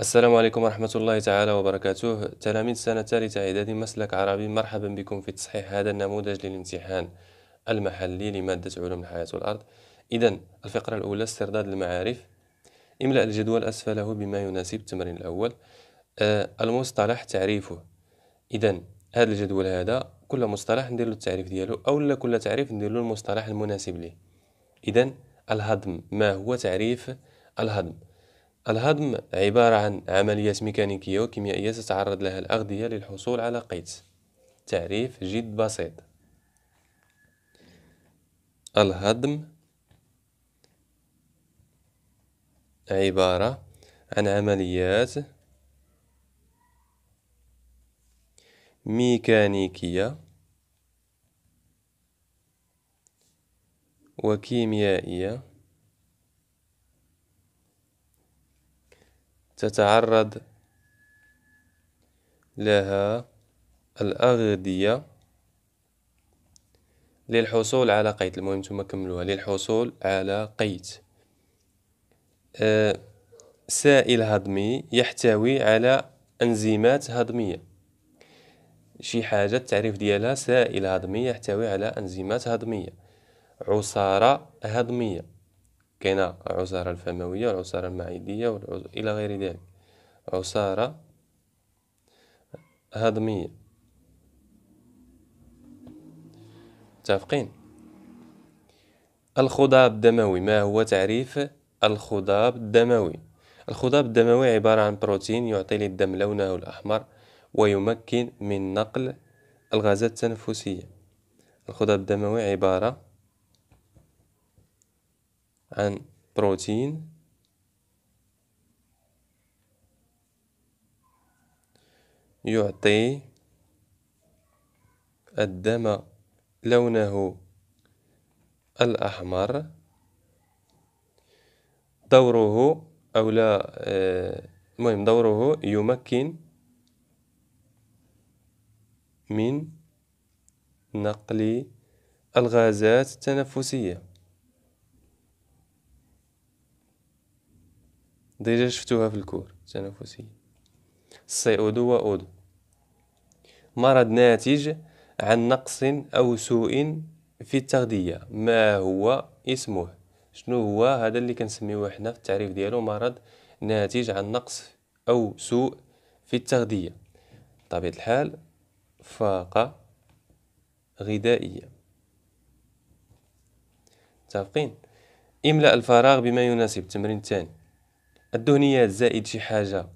السلام عليكم ورحمة الله تعالى وبركاته تلاميذ سنة ثالثة إعدادي مسلك عربي مرحبا بكم في تصحيح هذا النموذج للامتحان المحلي لمادة علوم الحياة والأرض إذا الفقرة الأولى استرداد المعارف املأ الجدول أسفله بما يناسب التمرين الأول آه المصطلح تعريفه إذا هذا الجدول هذا كل مصطلح ندير له التعريف ديالو أو لا كل تعريف ندير له المصطلح المناسب ليه إذا الهضم ما هو تعريف الهضم الهضم عبارة عن عمليات ميكانيكية وكيميائية تتعرض لها الأغذية للحصول على قيت تعريف جد بسيط الهضم عبارة عن عمليات ميكانيكية وكيميائية تتعرض لها الأغذية للحصول على قيت المهم نتوما كملوها للحصول على قيت آه سائل هضمي يحتوي على أنزيمات هضمية شي حاجة التعريف ديالها سائل هضمي يحتوي على أنزيمات هضمية عصارة هضمية كاينة العصارة الفموية والعصارة المعدية والعز... إلى غير ذلك عصارة هضمية متفقين الخضاب الدموي ما هو تعريف الخضاب الدموي الخضاب الدموي عبارة عن بروتين يعطي للدم لونه الأحمر ويمكن من نقل الغازات التنفسية الخضاب الدموي عبارة عن بروتين يعطي الدم لونه الأحمر دوره أو لا آه، المهم دوره يمكن من نقل الغازات التنفسيه ديجا شفتوها في الكور التنفسي السي او دو و دو مرض ناتج عن نقص أو سوء في التغذية ما هو اسمه شنو هو هذا اللي كنسميوه حنا في التعريف ديالو مرض ناتج عن نقص أو سوء في التغذية بطبيعة الحال فاقة غذائية متفقين املأ الفراغ بما يناسب التمرين الثاني الدهنيات زائد شي حاجه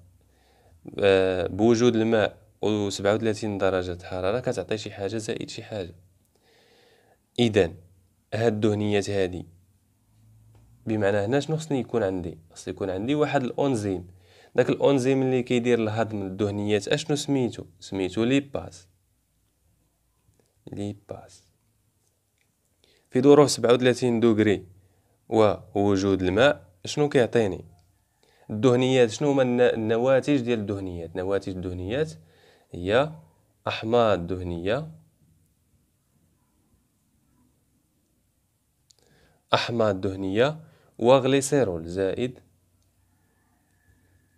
آه، بوجود الماء و 37 درجه حراره كتعطي شي حاجه زائد شي حاجه اذا هاد الدهنيات هادي بمعنى هنا شنو خصني يكون عندي خص يكون عندي واحد الانزيم داك الانزيم اللي كيدير الهضم الدهنيات اشنو سميتو سميتو ليباز ليباز في ظروف 37 دوغري ووجود الماء شنو كيعطيني الدهنيات شنو هما النواتج ديال الدهنيات نواتج الدهنيات هي أحماض دهنية أحماض دهنية وغليسيرول زائد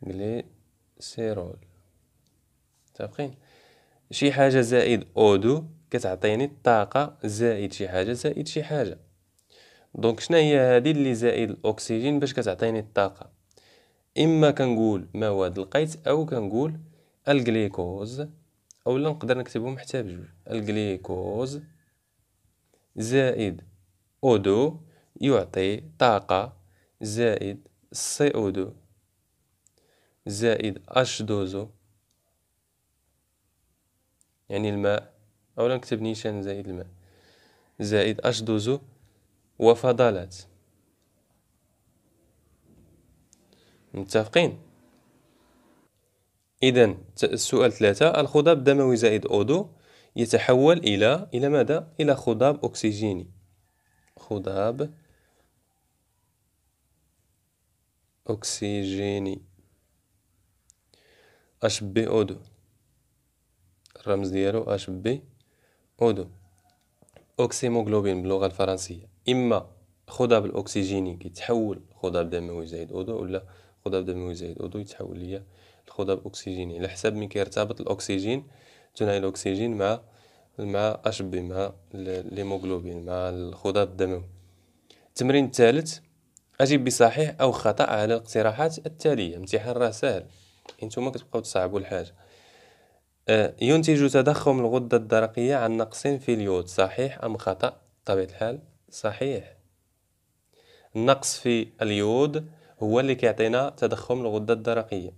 غليسيرول متفقين شي حاجة زائد أودو كتعطيني الطاقة زائد شي حاجة زائد شي حاجة دونك شنو هي هذه اللي زائد الأكسجين باش كتعطيني الطاقة اما كنقول مواد القيت او كنقول الجليكوز اولا نقدر نكتبهم حتى بجوج الجليكوز زائد دو يعطي طاقه زائد سي او دو زائد اش دوزو يعني الماء اولا نكتب نيشان زائد الماء زائد اش دوزو وفضلات متفقين إذا السؤال ثلاثة الخضاب الدموي زائد أودو يتحول إلى إلى ماذا؟ إلى خضاب أكسجيني خضاب أكسجيني اش بي اودو الرمز ديالو اش بي اودو اوكسيموغلوبين باللغه الفرنسيه اما خضاب الاكسجيني كيتحول خضاب دموي زائد اودو ولا الخضر الدموي زائد عضو يتحول ليا الخضر الاكسجيني على حساب من كيرتبط الاكسجين ثنائي الاكسجين مع مع اش بي مع الهيموغلوبين مع الخضر الدموي التمرين الثالث اجب بصحيح او خطا على الاقتراحات التاليه امتحان راه سهل انتم كتبقاو تصعبوا الحاجه آه، ينتج تضخم الغدة الدرقية عن نقص في اليود صحيح أم خطأ؟ بطبيعة الحال صحيح النقص في اليود هو اللي كيعطينا تضخم الغده الدرقيه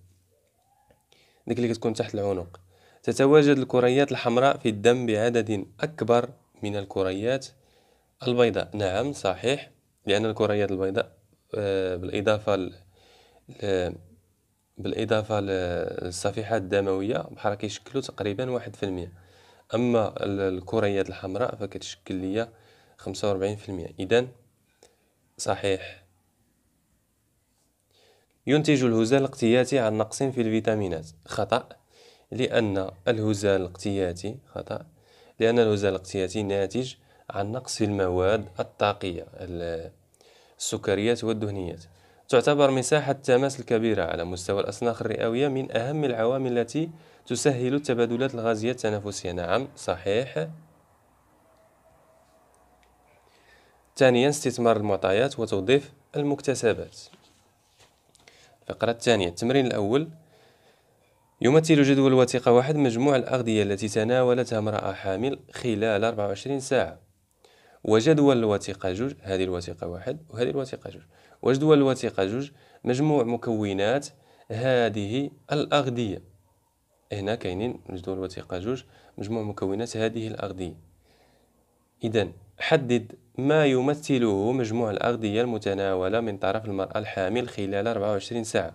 ديك اللي كتكون تحت العنق تتواجد الكريات الحمراء في الدم بعدد اكبر من الكريات البيضاء نعم صحيح لان الكريات البيضاء آه، بالاضافه ل... بالاضافه للصفيحات الدمويه بحال كيشكلوا تقريبا واحد في المية اما الكريات الحمراء فكتشكل ليا 45% في المية اذا صحيح ينتج الهزال الاقتياتي عن نقص في الفيتامينات خطأ لأن الهزال الاقتياتي خطأ لأن الهزال الاقتياتي ناتج عن نقص في المواد الطاقية السكريات والدهنيات تعتبر مساحة التماس الكبيرة على مستوى الأسناخ الرئوية من أهم العوامل التي تسهل التبادلات الغازية التنفسية نعم صحيح ثانيا استثمار المعطيات وتوظيف المكتسبات الفقرة الثانية التمرين الأول يمثل جدول وثيقة واحد مجموع الأغذية التي تناولتها امرأة حامل خلال 24 ساعة وجدول الوثيقة جوج هذه الوثيقة واحد وهذه الوثيقة جوج وجدول الوثيقة جوج مجموع مكونات هذه الأغذية هنا كاينين جدول الوثيقة جوج مجموع مكونات هذه الأغذية إذا حدد ما يمثله مجموع الأغذية المتناولة من طرف المرأة الحامل خلال 24 ساعة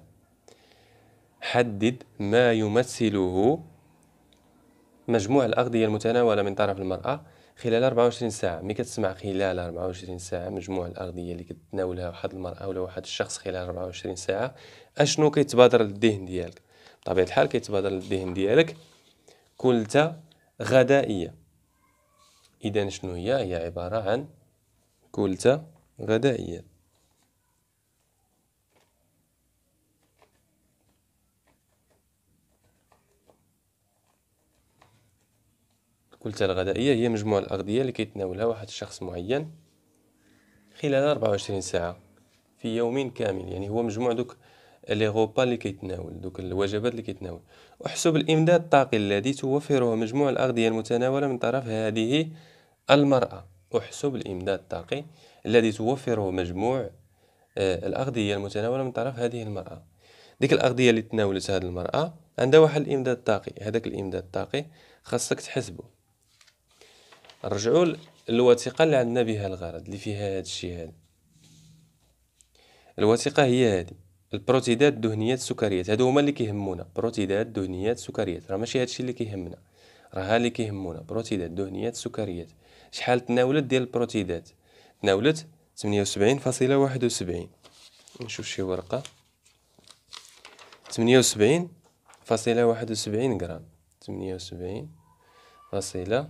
حدد ما يمثله مجموع الأغذية المتناولة من طرف المرأة خلال 24 ساعة ملي كتسمع خلال 24 ساعة مجموع الأغذية اللي كتناولها واحد المرأة ولا واحد الشخص خلال 24 ساعة أشنو كيتبادر للذهن ديالك بطبيعة الحال كيتبادر للذهن ديالك كلتا غذائية إذا شنو هي هي عبارة عن كلتا غذائية الكلتا الغذائية هي مجموعة الأغذية اللي كيتناولها واحد الشخص معين خلال 24 ساعة في يوم كامل يعني هو مجموع دوك لي غوبا اللي كيتناول دوك الوجبات اللي كيتناول احسب الامداد الطاقي الذي توفره مجموع الاغذيه المتناوله من طرف هذه المراه احسب الامداد الطاقي الذي توفره مجموع آه، الاغذيه المتناوله من طرف هذه المراه ديك الاغذيه اللي تناولت هذه المراه عندها واحد الامداد الطاقي هذاك الامداد الطاقي خاصك تحسبه نرجعوا للوثيقه اللي عندنا بها الغرض اللي فيها هذا الشيء هذا الوثيقه هي هذه البروتيدات الدهنيات السكريات هادو هما اللي كيهمونا بروتيدات دهنيات سكريات راه ماشي هادشي اللي كيهمنا راه اللي كيهمونا بروتيدات دهنيات سكريات شحال تناولت ديال البروتيدات تناولت 78.71 نشوف شي ورقه 78.71 فاصلة واحد غرام 78.71 فاصلة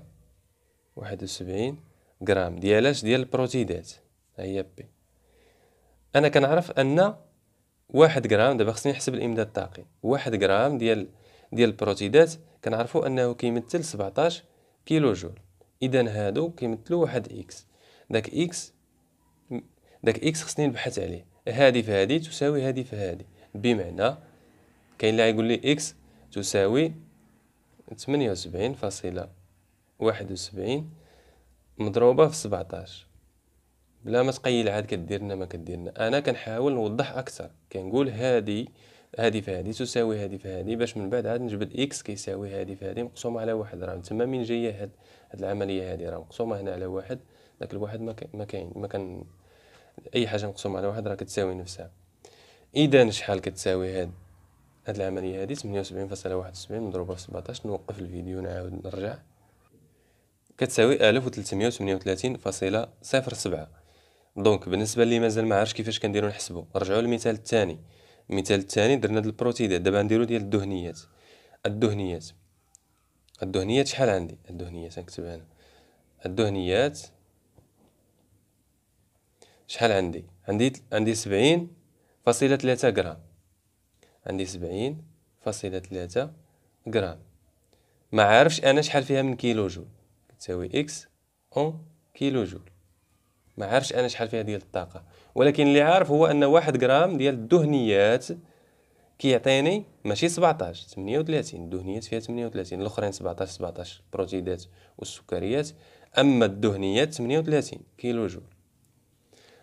واحد غرام ديالاش ديال البروتيدات هيا بي انا كنعرف ان واحد غرام دابا خصني نحسب الامداد الطاقي واحد غرام ديال ديال البروتيدات كنعرفوا انه كيمثل 17 كيلو جول اذا هادو كيمثلوا واحد اكس داك اكس داك اكس خصني نبحث عليه هادي في هادي تساوي هادي في هادي بمعنى كاين اللي يقول لي اكس تساوي 78.71 فاصلة واحد وسبعين مضروبة في سبعتاش بلا ما تقيل عاد كديرنا ما كديرنا انا كنحاول نوضح اكثر كنقول هادي هادي في هادي تساوي هادي في هادي باش من بعد عاد نجبد اكس كيساوي هادي في هادي مقسومه على واحد راه تما من جايه هاد هاد العمليه هادي راه مقسومه هنا على واحد داك الواحد ما ما كاين ما كان اي حاجه مقسومه على واحد راه كتساوي نفسها اذا شحال كتساوي هاد هاد العمليه هادي 78.71 مضروبه في 17 نوقف الفيديو نعاود نرجع كتساوي 1338.07 دونك بالنسبه لي مازال ما عارفش كيفاش كنديرو نحسبو نرجعوا للمثال الثاني المثال الثاني درنا هاد البروتيدات دابا نديرو ديال الدهنيات الدهنيات الدهنيات شحال عندي الدهنيات نكتب انا الدهنيات شحال عندي عندي عندي سبعين فاصلة ثلاثة غرام عندي سبعين فاصلة ثلاثة غرام ما عارفش انا شحال فيها من كيلو جول تساوي اكس اون كيلو جول ما عارفش انا شحال فيها ديال الطاقه ولكن اللي عارف هو ان واحد غرام ديال الدهنيات كيعطيني ماشي 17 38 الدهنيات فيها 38 الاخرين 17 17 البروتيدات والسكريات اما الدهنيات 38 كيلو جول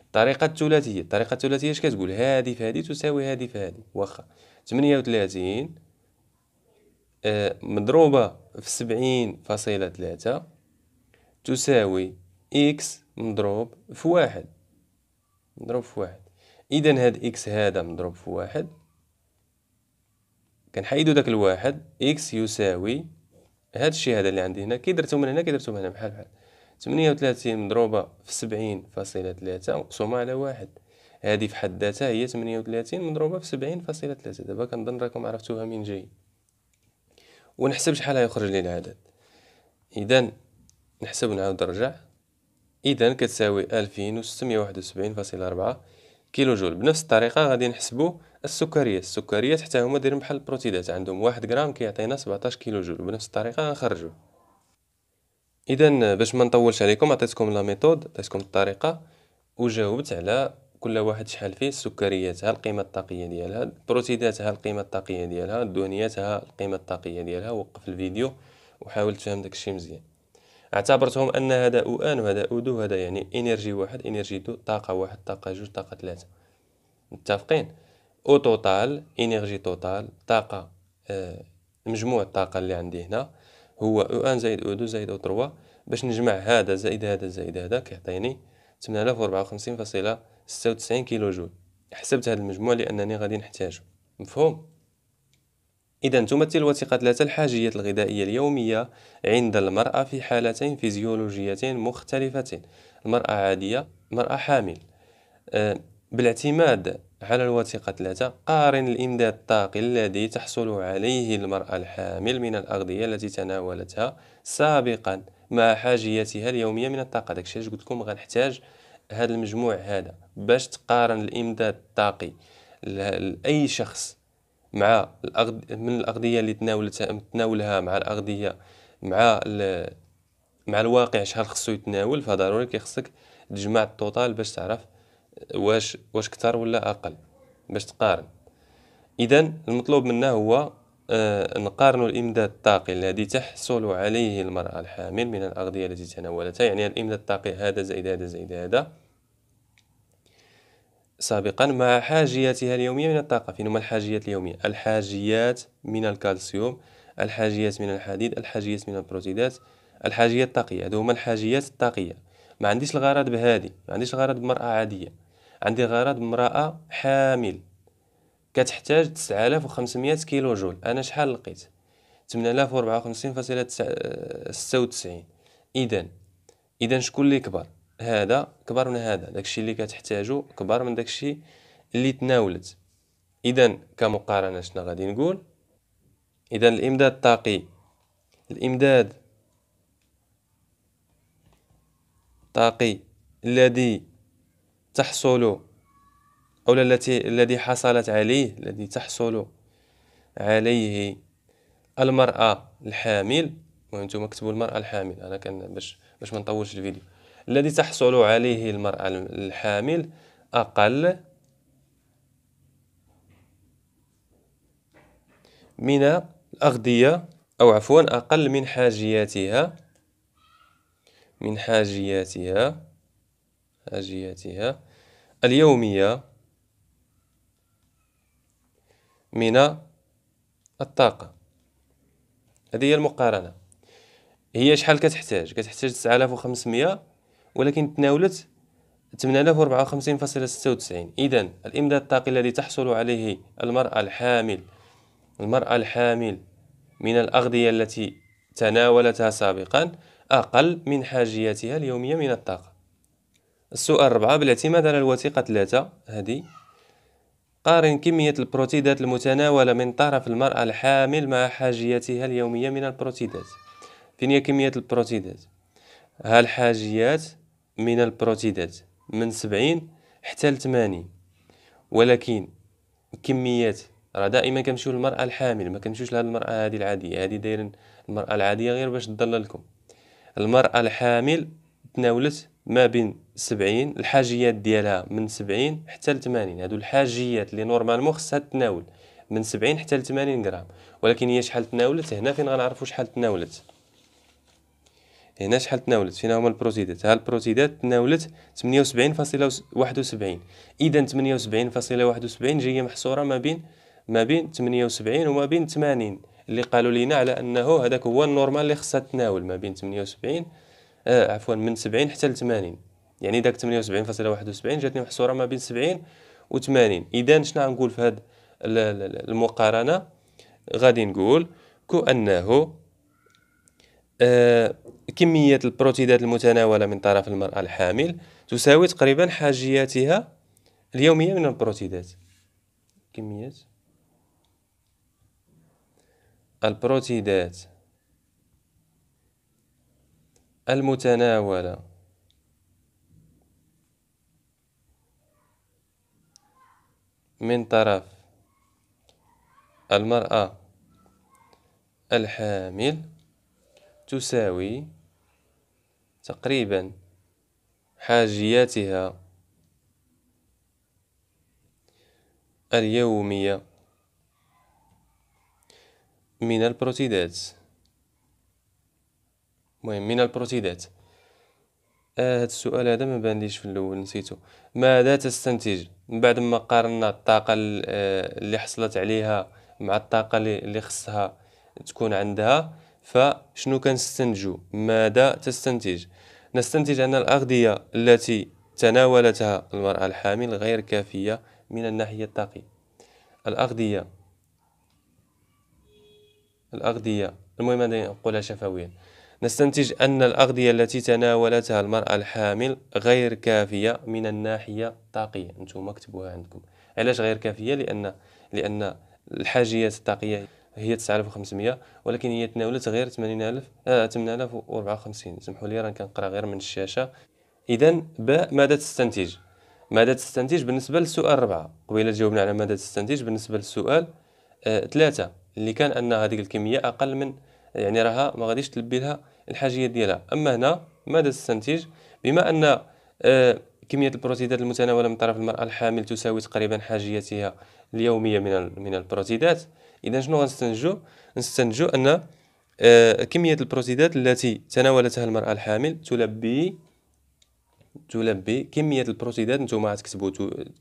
الطريقه الثلاثيه الطريقه الثلاثيه اش كتقول هذه في هذه تساوي هذه في هذه واخا 38 آه مضروبه في 70.3 تساوي اكس مضروب في واحد مضروب في واحد اذا هاد اكس هذا مضروب في واحد كنحيدو داك الواحد اكس يساوي هاد الشيء هذا اللي عندي هنا كي درتو من هنا كي درتو من هنا بحال بحال 38 مضروبه في سبعين فاصلة ثلاثة مقسومه على واحد هذه في حد ذاتها هي 38 مضروبه في سبعين فاصلة ثلاثة دابا كنظن راكم عرفتوها من جاي ونحسب شحال غيخرج لي العدد اذا نحسب نعاود نرجع إذا كتساوي ألفين وستمية واحد وسبعين فاصلة ربعة كيلو جول بنفس الطريقة غادي نحسبو السكريات السكريات حتى هما دايرين بحال البروتيدات عندهم واحد غرام كيعطينا سبعتاش كيلو جول بنفس الطريقة غنخرجو إذا باش ما نطولش عليكم عطيتكم لا ميثود عطيتكم الطريقة وجاوبت على كل واحد شحال فيه السكريات ها القيمة الطاقية ديالها البروتيدات ها القيمة الطاقية ديالها الدهنيات ها القيمة الطاقية ديالها وقف الفيديو وحاول تفهم داكشي مزيان اعتبرتهم ان هذا او ان وهذا او دو هذا يعني انرجي واحد انرجي دو طاقه واحد طاقه جوج طاقه ثلاثه متفقين او توتال انرجي توتال طاقه آه، مجموع الطاقه اللي عندي هنا هو او ان زائد او دو زائد او تروا باش نجمع هذا زائد هذا زائد هذا كيعطيني 8054.96 كيلو جول حسبت هذا المجموع لانني غادي نحتاجه مفهوم إذا تمثل وثيقة ثلاثة الحاجيات الغذائية اليومية عند المرأة في حالتين فيزيولوجيتين مختلفتين المرأة عادية مرأة حامل آه، بالاعتماد على الوثيقة ثلاثة قارن الإمداد الطاقي الذي تحصل عليه المرأة الحامل من الأغذية التي تناولتها سابقا مع حاجيتها اليومية من الطاقة داكشي علاش قلت لكم غنحتاج هذا المجموع هذا باش تقارن الإمداد الطاقي لأي شخص مع الأغد... من الأغذية اللي تناولتها تناولها مع الأغذية مع ال... مع الواقع شحال خصو يتناول فضروري كيخصك تجمع التوتال باش تعرف واش واش كتر ولا أقل باش تقارن إذا المطلوب منا هو آه نقارن الإمداد الطاقي الذي تحصل عليه المرأة الحامل من الأغذية التي تناولتها يعني الإمداد الطاقي هذا زائد هذا زائد هذا سابقا مع حاجياتها اليومية من الطاقة فين هما الحاجيات اليومية الحاجيات من الكالسيوم الحاجيات من الحديد الحاجيات من البروتيدات الحاجيات الطاقية هادو هما الحاجيات الطاقية ما عنديش الغرض بهادي ما عنديش الغرض بمرأة عادية عندي غرض بمرأة حامل كتحتاج 9500 كيلو جول انا شحال لقيت 8054.96 اذا اذا شكون اللي كبر هذا كبر من هذا داكشي اللي كتحتاجو كبر من داكشي اللي تناولت اذا كمقارنه شنو غادي نقول اذا الامداد الطاقي الامداد الطاقي الذي تحصل او التي الذي حصلت عليه الذي تحصل عليه المراه الحامل وانتم كتبوا المراه الحامل انا كان باش باش ما نطولش الفيديو الذي تحصل عليه المرأة الحامل أقل من الأغذية أو عفوا أقل من حاجياتها من حاجياتها حاجياتها اليومية من الطاقة هذه هي المقارنة هي شحال كتحتاج كتحتاج 9500 ولكن تناولت 8054.96 إذا الإمداد الطاقي الذي تحصل عليه المرأة الحامل المرأة الحامل من الأغذية التي تناولتها سابقا أقل من حاجيتها اليومية من الطاقة السؤال الرابع بالاعتماد على الوثيقة 3 هذه قارن كمية البروتيدات المتناولة من طرف المرأة الحامل مع حاجيتها اليومية من البروتيدات فين هي كمية البروتيدات هل حاجيات من البروتيدات من سبعين حتى لثمانين ولكن كميات راه دائما كنمشيو للمرأة الحامل ما كنمشيوش لهاد المرأة هذه العادية هذه دايرين المرأة العادية غير باش تضللكم المرأة الحامل تناولت ما بين سبعين الحاجيات ديالها من سبعين حتى لثمانين هادو الحاجيات اللي نورمالمون خصها تناول من سبعين حتى لثمانين غرام ولكن هي شحال تناولت هنا فين غنعرفو شحال تناولت هنا شحال تناولت فينا هما البروتيدات ها البروتيدات تناولت 78.71 اذا 78.71 جايه محصوره ما بين ما بين 78 وما بين 80 اللي قالوا لينا على انه هذاك هو النورمال اللي خصها تناول ما بين 78 آه عفوا من 70 حتى ل 80 يعني داك 78.71 جاتني محصوره ما بين 70 و 80 اذا شنو غنقول في هذه المقارنه غادي نقول كو انه آه، كمية البروتيدات المتناولة من طرف المرأة الحامل تساوي تقريبا حاجياتها اليومية من البروتيدات كمية البروتيدات المتناولة من طرف المرأة الحامل تساوي تقريبا حاجياتها اليومية من البروتيدات المهم من البروتيدات آه هاد السؤال هذا ما بانليش في الاول نسيتو ماذا تستنتج من بعد ما قارنا الطاقه آه، اللي حصلت عليها مع الطاقه اللي خصها تكون عندها فشنو كنستنتجو ماذا تستنتج نستنتج أن الأغذية التي تناولتها المرأة الحامل غير كافية من الناحية الطاقية الأغذية الأغذية المهم نقولها شفويا نستنتج أن الأغذية التي تناولتها المرأة الحامل غير كافية من الناحية الطاقية أنتم مكتبوها عندكم علاش غير كافية لأن لأن الحاجيات الطاقية هي 9500 ولكن هي تناولت غير 80000 آه 8054 سمحوا لي راني كنقرا غير من الشاشه اذا ب ماذا تستنتج ماذا تستنتج بالنسبه للسؤال 4 قبيله جاوبنا على ماذا تستنتج بالنسبه للسؤال آه اللي كان ان هذيك الكميه اقل من يعني راها ما غاديش تلبي لها الحاجيات ديالها اما هنا ماذا تستنتج بما ان آه كمية البروتيدات المتناولة من طرف المرأة الحامل تساوي تقريبا حاجيتها اليومية من من البروتيدات اذا شنو غنستنتجو نستنتجو ان آه، كميه البروتيدات التي تناولتها المراه الحامل تلبي تلبي كمية البروتيدات نتوما غتكتبوا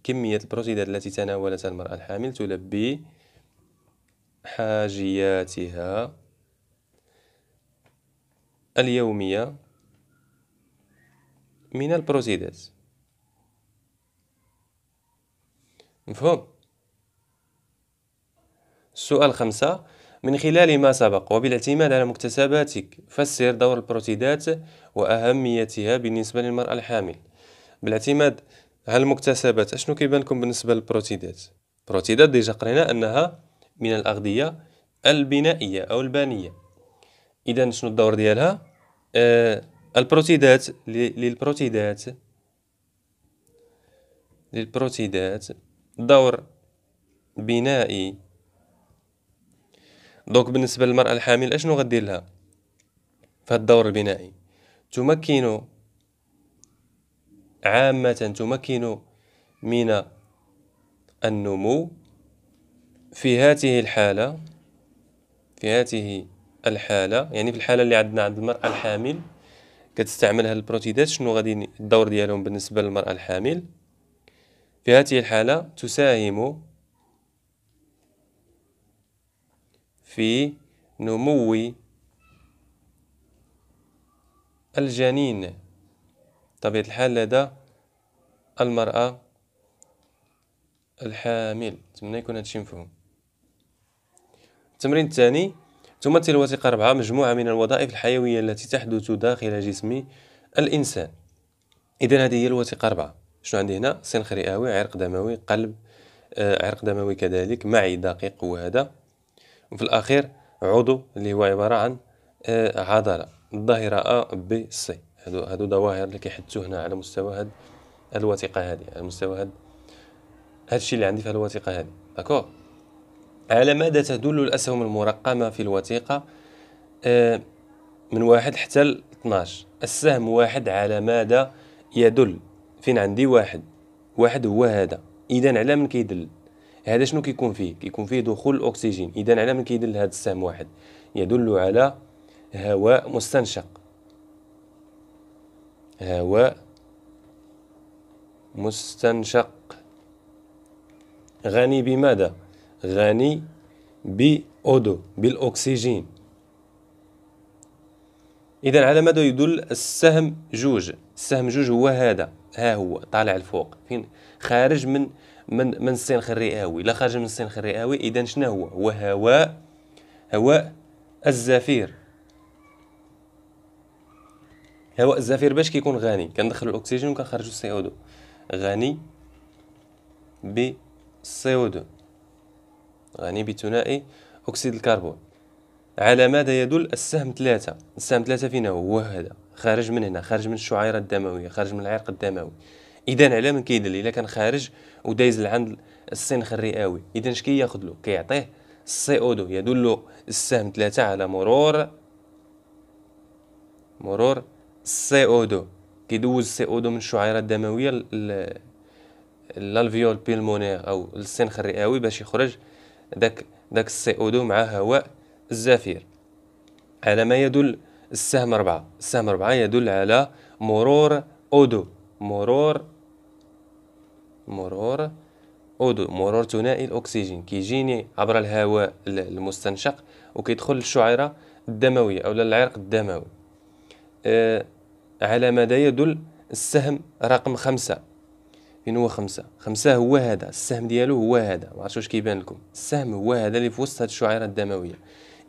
كمية البروتيدات التي تناولتها المرأة الحامل تلبي حاجياتها اليومية من البروتيدات مفهوم سؤال خمسة من خلال ما سبق وبالاعتماد على مكتسباتك فسر دور البروتيدات وأهميتها بالنسبة للمرأة الحامل بالاعتماد على المكتسبات أشنو كيبان لكم بالنسبة للبروتيدات البروتيدات ديجا قرينا أنها من الأغذية البنائية أو البانية إذا شنو الدور ديالها آه البروتيدات للبروتيدات للبروتيدات دور بنائي دونك بالنسبه للمراه الحامل اشنو غدير لها في الدور البنائي تمكن عامه تمكن من النمو في هذه الحاله في هذه الحاله يعني في الحاله اللي عندنا عند المراه الحامل كتستعمل هاد البروتيدات شنو غادي الدور ديالهم بالنسبه للمراه الحامل في هذه الحاله تساهم في نمو الجنين طبيعة الحال لدى المرأة الحامل نتمنى يكون هادشي مفهوم التمرين الثاني تمثل الوثيقة أربعة مجموعة من الوظائف الحيوية التي تحدث داخل جسم الإنسان إذا هذه هي الوثيقة أربعة شنو عندي هنا سنخ رئوي عرق دموي قلب آه عرق دموي كذلك معي دقيق هو هذا وفي الأخير عضو اللي هو عبارة عن آه، عضلة الظاهرة أ ب سي هادو هادو ظواهر اللي كيحدثوا هنا على مستوى هاد الوثيقة هادي على مستوى هاد هادشي اللي عندي في الوثيقة هادي داكور على ماذا تدل الأسهم المرقمة في الوثيقة آه، من واحد حتى ل 12 السهم واحد على ماذا يدل فين عندي واحد واحد هو هذا إذا على من كيدل هذا شنو كيكون فيه كيكون فيه دخول الاكسجين اذا على من كيدل هذا السهم واحد يدل على هواء مستنشق هواء مستنشق غني بماذا غني بأودو بالأكسجين إذا على ماذا يدل السهم جوج السهم جوج هو هذا ها هو طالع الفوق فين خارج من من من السنخ الرئوي لا خارج من السنخ الرئوي اذا شنو هو هو هواء هواء الزفير هواء الزفير باش كيكون غني كندخلو الاكسجين وكنخرج السي او دو غني ب سي او دو غني بثنائي اكسيد الكربون على ماذا يدل السهم ثلاثة السهم ثلاثة فينا هو هذا خارج من هنا خارج من الشعيرة الدموية خارج من العرق الدموي اذا على من كيدل الا كان خارج ودايز لعند السنخ الرئوي اذا اش كياخذ له كيعطيه السي او دو يدل السهم ثلاثة على مرور مرور السي او دو كيدوز السي او دو من الشعيره الدمويه للالفيول بيلمونير او السنخ الرئوي باش يخرج داك داك السي او دو مع هواء الزفير على ما يدل السهم ربعة السهم ربعة يدل على مرور اودو مرور مرور أودو مرور ثنائي الأكسجين كيجيني عبر الهواء المستنشق وكيدخل للشعيرة الدموية أو للعرق الدموي آه، على مدى يدل السهم رقم خمسة فين هو خمسة خمسة هو هذا السهم ديالو هو هذا ما عرفتش واش كيبان لكم السهم هو هذا اللي في وسط هاد الشعيرة الدموية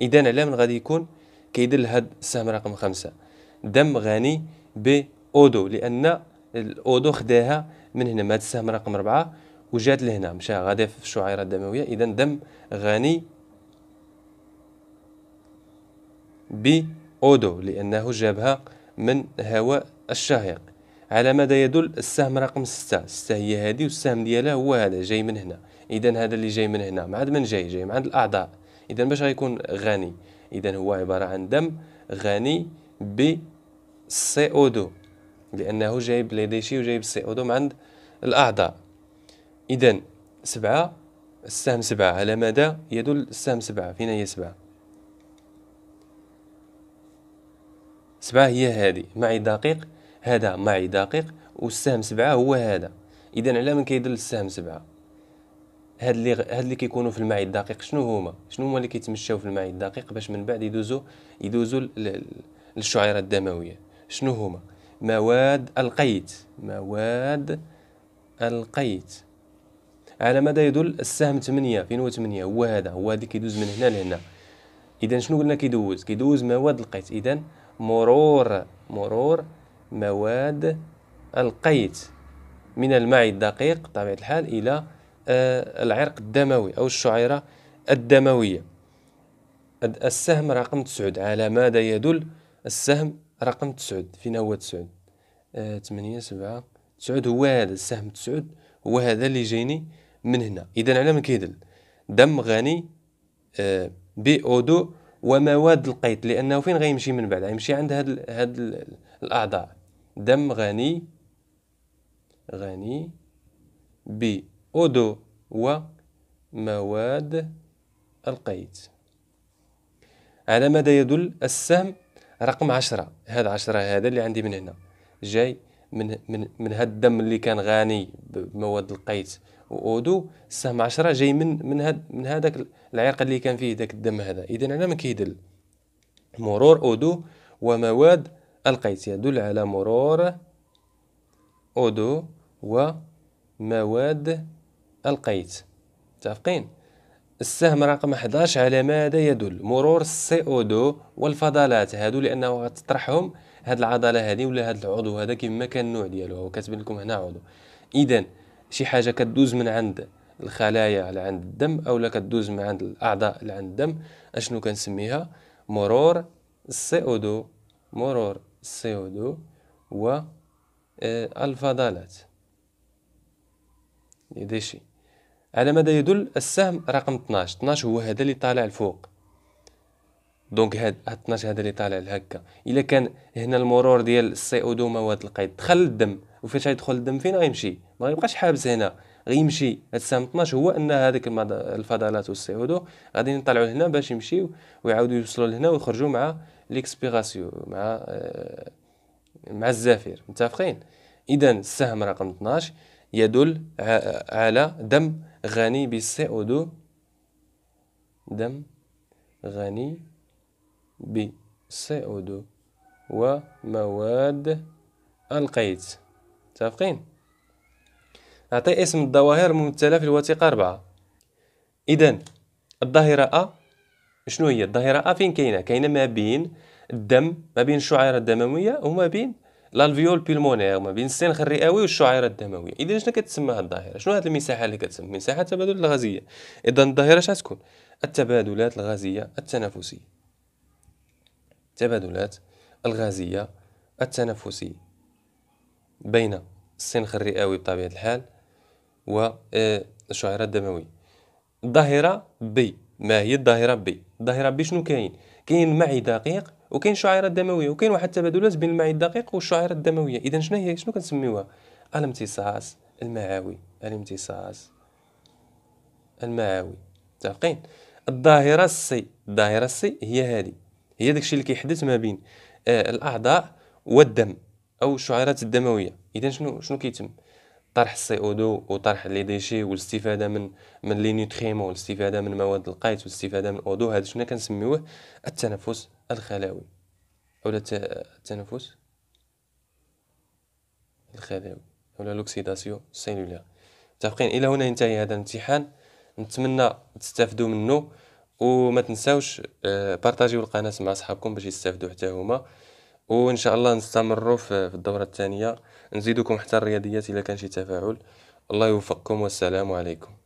إذا على من غادي يكون كيدل هاد السهم رقم خمسة دم غني بأودو لأن الاودو خداها من هنا ماده السهم رقم 4 وجات لهنا مشى غادي في الشعيرة الدموية إذا دم غني بأودو لأنه جابها من هواء الشهيق على ماذا يدل السهم رقم ستة ستة هي هذه والسهم ديالها هو هذا جاي من هنا إذا هذا اللي جاي من هنا مع من جاي جاي من عند الأعضاء إذا باش غيكون غني إذا هو عبارة عن دم غني ب او 2 لأنه جايب ليديشي وجايب السي او دو من عند الأعضاء إذا سبعة السهم سبعة على مدى يدل السهم سبعة فين هي سبعة سبعة هي هذه معي دقيق هذا معي دقيق والسهم سبعة هو هذا إذا على من كيدل السهم سبعة هاد اللي هاد اللي كيكونوا في المعي الدقيق شنو هما شنو هما اللي كيتمشاو في المعي الدقيق باش من بعد يدوزو يدوزو للشعيرة الدموية شنو هما مواد القيت مواد القيت على ماذا يدل السهم 8 فين هو 8 هو هذا هو هذا كيدوز من هنا لهنا اذا شنو قلنا كيدوز كيدوز مواد القيت اذا مرور مرور مواد القيت من المعي الدقيق بطبيعه الحال الى آه، العرق الدموي او الشعيره الدمويه السهم رقم 9 على ماذا يدل السهم رقم تسعود فينا هو تسعود ثمانية آه، سبعة تسعود هو هذا السهم تسعود هو هذا اللي جايني من هنا اذا على ما كيدل دم غني آه بأودو ومواد القيط لانه فين غيمشي من بعد غيمشي عند هاد هاد الاعضاء دم غني غني بأودو ومواد القيت على ماذا يدل السهم رقم عشرة هذا عشرة هذا اللي عندي من هنا جاي من من من هاد الدم اللي كان غني بمواد القيت واودو السهم عشرة جاي من من هاد من هذاك العرق اللي كان فيه ذاك الدم هذا اذا على ما كيدل مرور اودو ومواد القيت يدل على مرور اودو ومواد القيت متفقين السهم رقم 11 على ماذا يدل مرور السي او 2 والفضلات هادو لانه غتطرحهم هاد العضله هادي ولا هاد العضو هذا كما كان النوع ديالو هو كاتب لكم هنا عضو اذا شي حاجه كدوز من عند الخلايا اللي عند الدم اولا كدوز من عند الاعضاء اللي عند الدم اشنو كنسميها مرور السي او 2 مرور السي او 2 و آه، الفضلات على ماذا يدل السهم رقم 12 12 هو هذا اللي طالع الفوق دونك هاد 12 هذا اللي طالع لهكا الا كان هنا المرور ديال السي او 2 مواد القيد دخل الدم وفاش غيدخل الدم فين غيمشي ما غيبقاش حابس هنا غيمشي هاد السهم 12 هو ان هذيك الفضلات والسي او دو غادي يطلعوا لهنا باش يمشيو ويعاودوا يوصلوا لهنا ويخرجوا مع ليكسبيراسيون مع آه، مع الزفير متفقين اذا السهم رقم 12 يدل على دم غني بالسي دم غني بالسي ومواد القيت متفقين أعطي اسم الظواهر الممثله في الوثيقة أربعة إذا الظاهرة أ شنو هي الظاهرة أ فين كاينة كاينة ما بين الدم ما بين الشعيرة الدموية وما بين لالفيول بيلمونير ما بين السنخ الرئوي والشعيره الدمويه اذا شنو كتسمى هذه الظاهره شنو هذه المساحه اللي كتسمى مساحه التبادلات الغازيه اذا الظاهره اش تكون التبادلات الغازيه التنافسيه التبادلات الغازيه التنافسيه بين السنخ الرئوي بطبيعه الحال والشعيره آه، الدمويه الظاهره بي ما هي الظاهره بي الظاهره بي شنو كاين كاين معي دقيق وكاين الشعيره الدمويه وكاين واحد التبادلات بين المعي الدقيق والشعيرات الدمويه اذا شنو هي شنو كنسميوها الامتصاص المعاوي الامتصاص المعاوي متفقين الظاهره السي الظاهره السي هي هذه هي داكشي اللي كيحدث ما بين آه الاعضاء والدم او الشعيرات الدمويه اذا شنو شنو كيتم طرح السي او 2 وطرح لي ديشي والاستفاده من من لي نوتريمون والاستفاده من مواد القيت والاستفاده من الاودو هذا شنو كنسميوه التنفس الخلاوي او التنفس الخلاوي ولا لوكسيداسيون سيلولير متفقين الى هنا ينتهي هذا الامتحان نتمنى تستافدوا منه وما تنساوش آه، بارطاجيو القناه مع اصحابكم باش يستافدوا حتى هما وان شاء الله نستمروا في الدوره الثانيه نزيدكم حتى الرياضيات إلا كان شي تفاعل الله يوفقكم والسلام عليكم